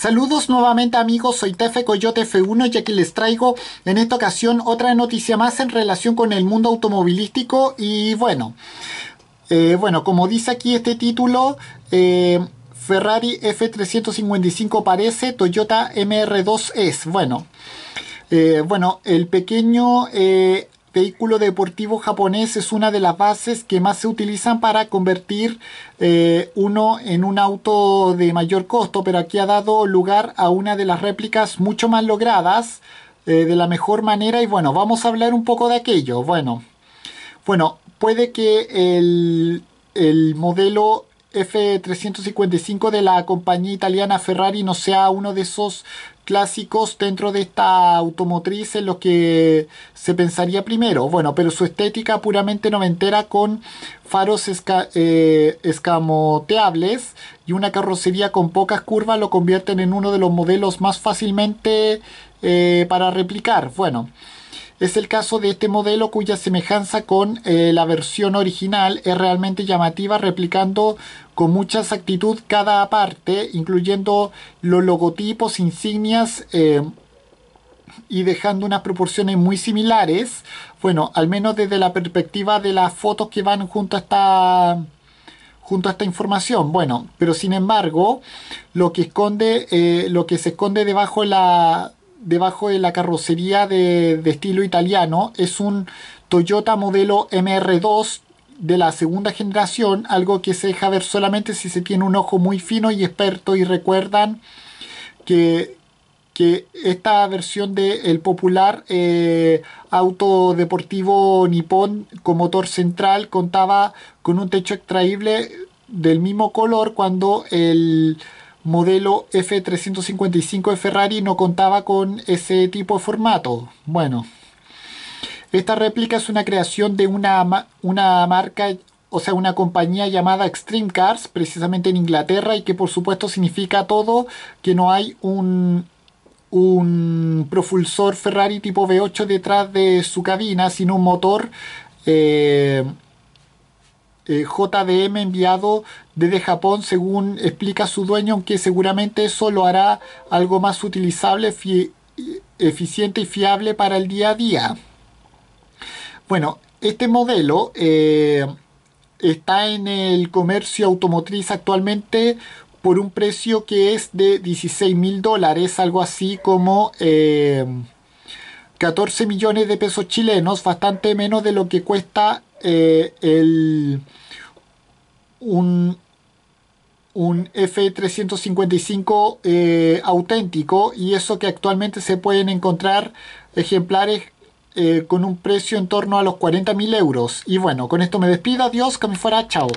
Saludos nuevamente amigos, soy Tefe Coyote F1 y aquí les traigo en esta ocasión otra noticia más en relación con el mundo automovilístico y bueno, eh, bueno, como dice aquí este título, eh, Ferrari F355 parece, Toyota MR2 es, bueno. Eh, bueno, el pequeño vehículo deportivo japonés es una de las bases que más se utilizan para convertir eh, uno en un auto de mayor costo, pero aquí ha dado lugar a una de las réplicas mucho más logradas eh, de la mejor manera y bueno, vamos a hablar un poco de aquello. Bueno, bueno puede que el, el modelo F355 de la compañía italiana Ferrari no sea uno de esos clásicos dentro de esta automotriz en lo que se pensaría primero. Bueno, pero su estética puramente noventera con faros eh, escamoteables y una carrocería con pocas curvas lo convierten en uno de los modelos más fácilmente eh, para replicar. Bueno. Es el caso de este modelo cuya semejanza con eh, la versión original es realmente llamativa, replicando con mucha exactitud cada parte, incluyendo los logotipos, insignias eh, y dejando unas proporciones muy similares. Bueno, al menos desde la perspectiva de las fotos que van junto a esta junto a esta información. Bueno, pero sin embargo, lo que esconde, eh, lo que se esconde debajo de la debajo de la carrocería de, estilo italiano. Es un Toyota modelo MR2 de la segunda generación, algo que se deja ver solamente si se tiene un ojo muy fino y experto y recuerdan que, que esta versión del popular eh, auto deportivo nipón con motor central contaba con un techo extraíble del mismo color cuando el modelo F355 de Ferrari no contaba con ese tipo de formato. Bueno, esta réplica es una creación de una, una marca, o sea, una compañía llamada Extreme Cars, precisamente en Inglaterra, y que por supuesto significa todo que no hay un, un propulsor Ferrari tipo V8 detrás de su cabina, sino un motor. Eh, eh, JDM enviado desde Japón, según explica su dueño, aunque seguramente eso lo hará algo más utilizable, eficiente y fiable para el día a día. Bueno, este modelo eh, está en el comercio automotriz actualmente por un precio que es de 16 mil dólares, algo así como... Eh, 14 millones de pesos chilenos, bastante menos de lo que cuesta eh, el, un, un F355 eh, auténtico y eso que actualmente se pueden encontrar ejemplares eh, con un precio en torno a los 40.000 euros. Y bueno, con esto me despido, adiós, que me fuera, chao.